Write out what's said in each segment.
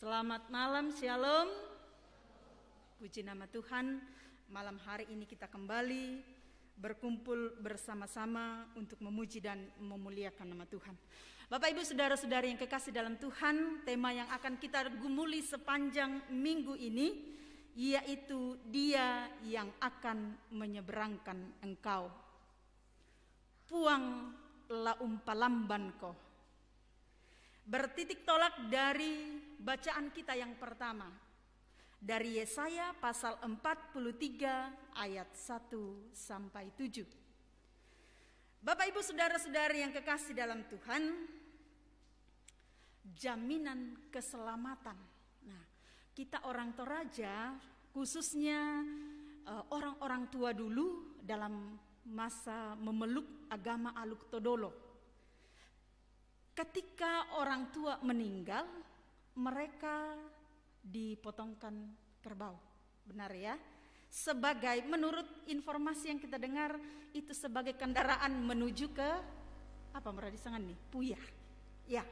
Selamat malam, Shalom. Puji nama Tuhan, malam hari ini kita kembali berkumpul bersama-sama untuk memuji dan memuliakan nama Tuhan. Bapak Ibu Saudara-saudari yang kekasih dalam Tuhan, tema yang akan kita gumuli sepanjang minggu ini yaitu dia yang akan menyeberangkan engkau. Puang la umpalamban kau bertitik tolak dari bacaan kita yang pertama dari Yesaya pasal 43 ayat 1 sampai 7. Bapak Ibu saudara-saudari yang kekasih dalam Tuhan, jaminan keselamatan. Nah, kita orang Toraja khususnya eh, orang-orang tua dulu dalam masa memeluk agama Aluk Todolo ketika orang tua meninggal, mereka dipotongkan kerbau. Benar ya? Sebagai menurut informasi yang kita dengar itu sebagai kendaraan menuju ke apa meradisangan nih? Puyah. Ya,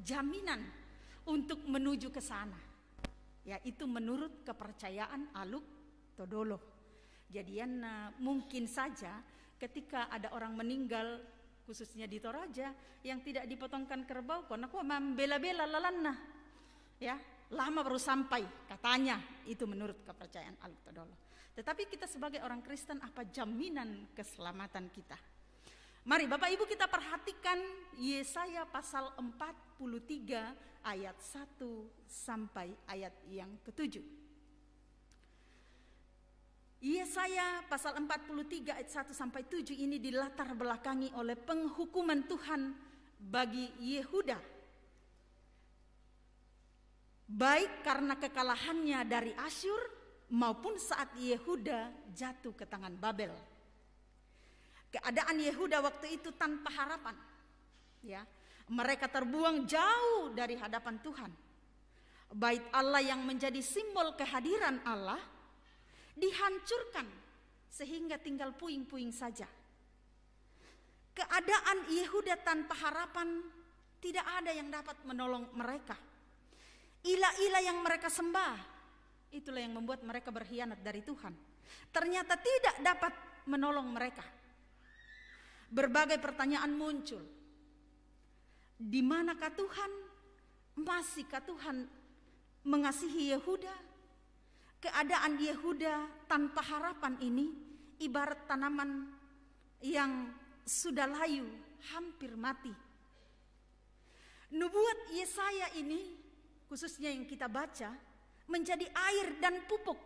jaminan untuk menuju ke sana. Ya, itu menurut kepercayaan Aluk Todolo. Jadian eh, mungkin saja ketika ada orang meninggal khususnya di Toraja yang tidak dipotongkan kerbau karena aku membela-bela lalanna ya lama baru sampai katanya itu menurut kepercayaan al Alutodolo tetapi kita sebagai orang Kristen apa jaminan keselamatan kita Mari Bapak Ibu kita perhatikan Yesaya pasal 43 ayat 1 sampai ayat yang ketujuh. Yesaya iya, pasal 43 ayat 1 sampai 7 ini dilatar belakangi oleh penghukuman Tuhan bagi Yehuda. Baik karena kekalahannya dari Asyur maupun saat Yehuda jatuh ke tangan Babel. Keadaan Yehuda waktu itu tanpa harapan. Ya, mereka terbuang jauh dari hadapan Tuhan. Bait Allah yang menjadi simbol kehadiran Allah dihancurkan sehingga tinggal puing-puing saja. Keadaan Yehuda tanpa harapan tidak ada yang dapat menolong mereka. ilah ila yang mereka sembah itulah yang membuat mereka berkhianat dari Tuhan. Ternyata tidak dapat menolong mereka. Berbagai pertanyaan muncul. Di manakah Tuhan? Masihkah Tuhan mengasihi Yehuda? Keadaan Yehuda tanpa harapan ini ibarat tanaman yang sudah layu, hampir mati. Nubuat Yesaya ini, khususnya yang kita baca, menjadi air dan pupuk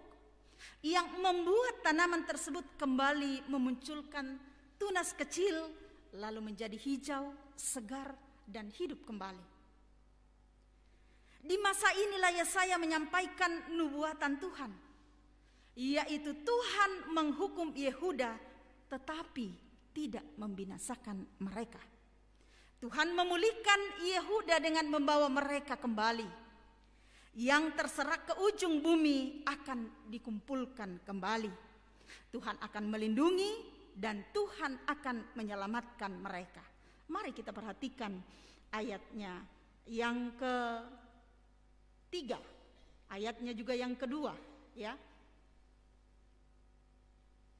yang membuat tanaman tersebut kembali memunculkan tunas kecil, lalu menjadi hijau, segar, dan hidup kembali. Di masa inilah ya saya menyampaikan nubuatan Tuhan, yaitu Tuhan menghukum Yehuda tetapi tidak membinasakan mereka. Tuhan memulihkan Yehuda dengan membawa mereka kembali. Yang terserak ke ujung bumi akan dikumpulkan kembali. Tuhan akan melindungi dan Tuhan akan menyelamatkan mereka. Mari kita perhatikan ayatnya yang ke 3. Ayatnya juga yang kedua, ya.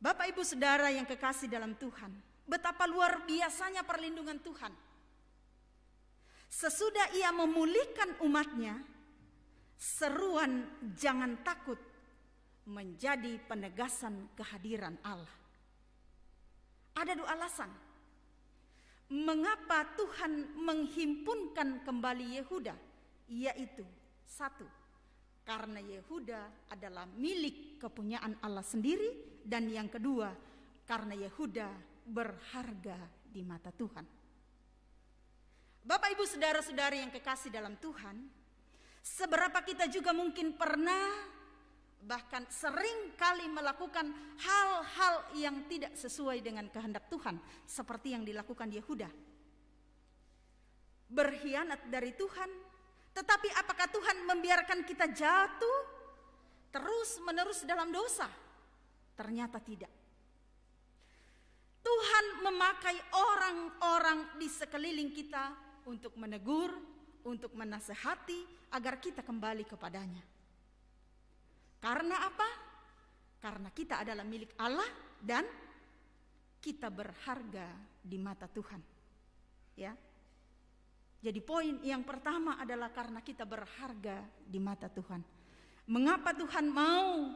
Bapak Ibu Saudara yang kekasih dalam Tuhan, betapa luar biasanya perlindungan Tuhan. Sesudah ia memulihkan umatnya, seruan jangan takut menjadi penegasan kehadiran Allah. Ada dua alasan. Mengapa Tuhan menghimpunkan kembali Yehuda? Yaitu satu, karena Yehuda adalah milik kepunyaan Allah sendiri dan yang kedua, karena Yehuda berharga di mata Tuhan. Bapak Ibu saudara-saudari yang kekasih dalam Tuhan, seberapa kita juga mungkin pernah bahkan sering kali melakukan hal-hal yang tidak sesuai dengan kehendak Tuhan seperti yang dilakukan Yehuda berkhianat dari Tuhan tetapi apakah Tuhan membiarkan kita jatuh terus menerus dalam dosa? Ternyata tidak. Tuhan memakai orang-orang di sekeliling kita untuk menegur, untuk menasehati agar kita kembali kepadanya. Karena apa? Karena kita adalah milik Allah dan kita berharga di mata Tuhan. Ya. Jadi poin yang pertama adalah karena kita berharga di mata Tuhan. Mengapa Tuhan mau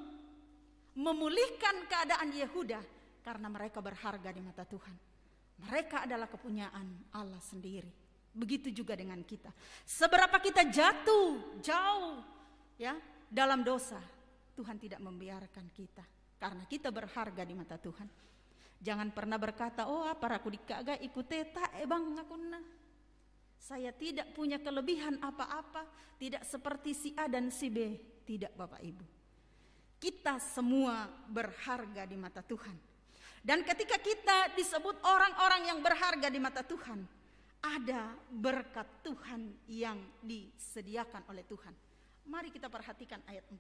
memulihkan keadaan Yehuda? Karena mereka berharga di mata Tuhan. Mereka adalah kepunyaan Allah sendiri. Begitu juga dengan kita. Seberapa kita jatuh jauh ya dalam dosa, Tuhan tidak membiarkan kita karena kita berharga di mata Tuhan. Jangan pernah berkata, "Oh, apa aku dikaga ikut teta, eh bang aku nah." Saya tidak punya kelebihan apa-apa, tidak seperti si A dan si B, tidak Bapak Ibu. Kita semua berharga di mata Tuhan. Dan ketika kita disebut orang-orang yang berharga di mata Tuhan, ada berkat Tuhan yang disediakan oleh Tuhan. Mari kita perhatikan ayat 4.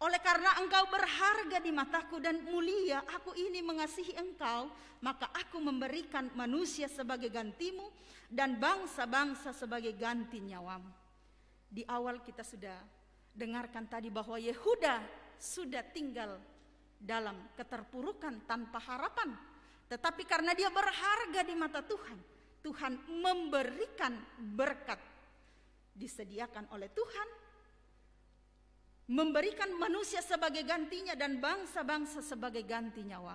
Oleh karena engkau berharga di mataku dan mulia, aku ini mengasihi engkau, maka aku memberikan manusia sebagai gantimu dan bangsa-bangsa sebagai ganti nyawamu. Di awal kita sudah dengarkan tadi bahwa Yehuda sudah tinggal dalam keterpurukan tanpa harapan. Tetapi karena dia berharga di mata Tuhan, Tuhan memberikan berkat disediakan oleh Tuhan memberikan manusia sebagai gantinya dan bangsa-bangsa sebagai ganti nyawa.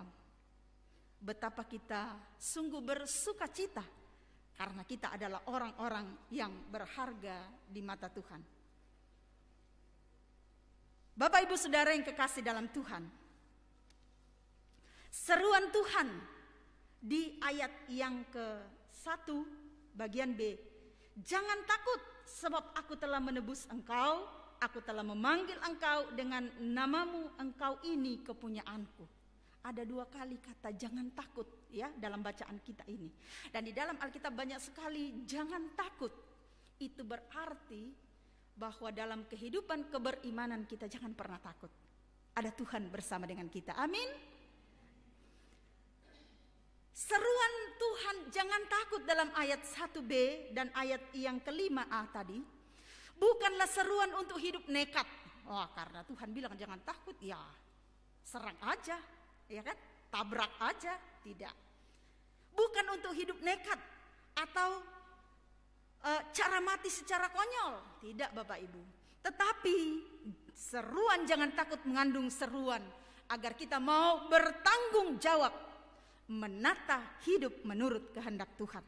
Betapa kita sungguh bersuka cita karena kita adalah orang-orang yang berharga di mata Tuhan. Bapak, ibu, saudara yang kekasih dalam Tuhan, seruan Tuhan di ayat yang ke satu bagian B Jangan takut, sebab aku telah menebus engkau, aku telah memanggil engkau dengan namamu, engkau ini kepunyaanku. Ada dua kali kata jangan takut ya dalam bacaan kita ini. Dan di dalam Alkitab banyak sekali jangan takut. Itu berarti bahwa dalam kehidupan keberimanan kita jangan pernah takut. Ada Tuhan bersama dengan kita. Amin. Seruan Tuhan jangan takut dalam ayat 1b dan ayat yang kelima a tadi. Bukanlah seruan untuk hidup nekat. Wah, oh, karena Tuhan bilang jangan takut, ya serang aja, ya kan? Tabrak aja, tidak. Bukan untuk hidup nekat atau e, cara mati secara konyol, tidak Bapak Ibu. Tetapi seruan jangan takut mengandung seruan agar kita mau bertanggung jawab menata hidup menurut kehendak Tuhan.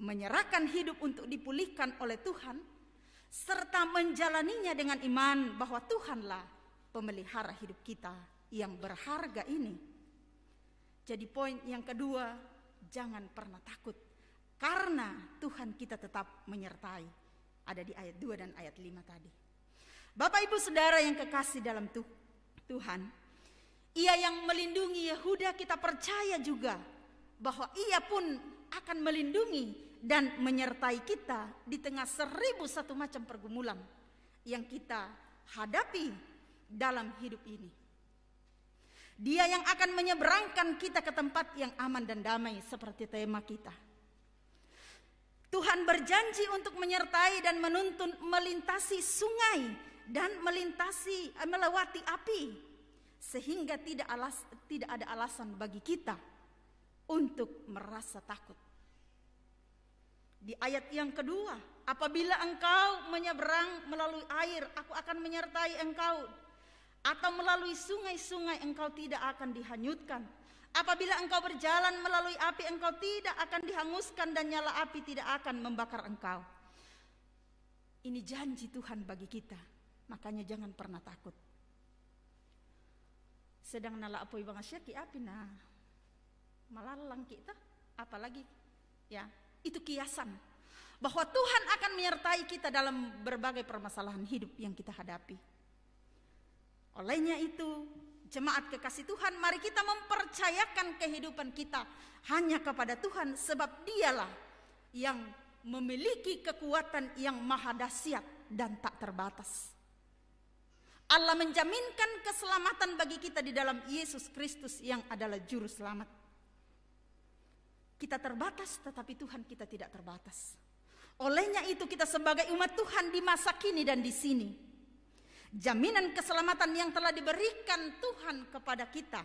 Menyerahkan hidup untuk dipulihkan oleh Tuhan serta menjalaninya dengan iman bahwa Tuhanlah pemelihara hidup kita yang berharga ini. Jadi poin yang kedua, jangan pernah takut karena Tuhan kita tetap menyertai. Ada di ayat 2 dan ayat 5 tadi. Bapak Ibu Saudara yang kekasih dalam Tuhan, ia yang melindungi Yehuda kita percaya juga bahwa ia pun akan melindungi dan menyertai kita di tengah seribu satu macam pergumulan yang kita hadapi dalam hidup ini. Dia yang akan menyeberangkan kita ke tempat yang aman dan damai seperti tema kita. Tuhan berjanji untuk menyertai dan menuntun melintasi sungai dan melintasi melewati api sehingga tidak alas tidak ada alasan bagi kita untuk merasa takut. Di ayat yang kedua, apabila engkau menyeberang melalui air, aku akan menyertai engkau atau melalui sungai-sungai engkau tidak akan dihanyutkan. Apabila engkau berjalan melalui api engkau tidak akan dihanguskan dan nyala api tidak akan membakar engkau. Ini janji Tuhan bagi kita. Makanya jangan pernah takut sedang nala apoy bang asia ki api na malalang kita apalagi ya itu kiasan bahwa Tuhan akan menyertai kita dalam berbagai permasalahan hidup yang kita hadapi. Olehnya itu, jemaat kekasih Tuhan, mari kita mempercayakan kehidupan kita hanya kepada Tuhan sebab dialah yang memiliki kekuatan yang maha dahsyat dan tak terbatas. Allah menjaminkan keselamatan bagi kita di dalam Yesus Kristus yang adalah juru selamat. Kita terbatas tetapi Tuhan kita tidak terbatas. Olehnya itu kita sebagai umat Tuhan di masa kini dan di sini. Jaminan keselamatan yang telah diberikan Tuhan kepada kita.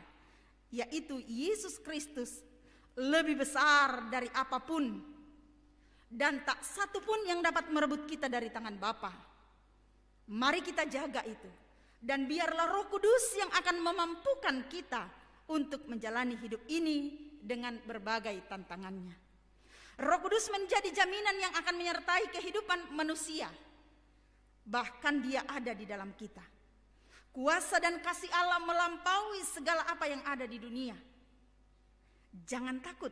Yaitu Yesus Kristus lebih besar dari apapun. Dan tak satu pun yang dapat merebut kita dari tangan Bapa. Mari kita jaga itu dan biarlah Roh Kudus yang akan memampukan kita untuk menjalani hidup ini dengan berbagai tantangannya. Roh Kudus menjadi jaminan yang akan menyertai kehidupan manusia. Bahkan dia ada di dalam kita. Kuasa dan kasih Allah melampaui segala apa yang ada di dunia. Jangan takut.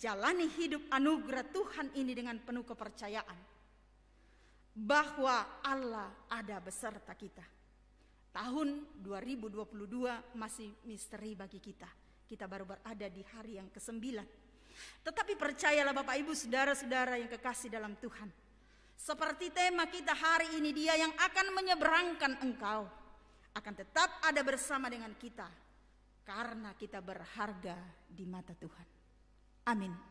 Jalani hidup anugerah Tuhan ini dengan penuh kepercayaan bahwa Allah ada beserta kita. Tahun 2022 masih misteri bagi kita. Kita baru berada di hari yang kesembilan. Tetapi percayalah Bapak Ibu saudara-saudara yang kekasih dalam Tuhan. Seperti tema kita hari ini dia yang akan menyeberangkan engkau. Akan tetap ada bersama dengan kita. Karena kita berharga di mata Tuhan. Amin.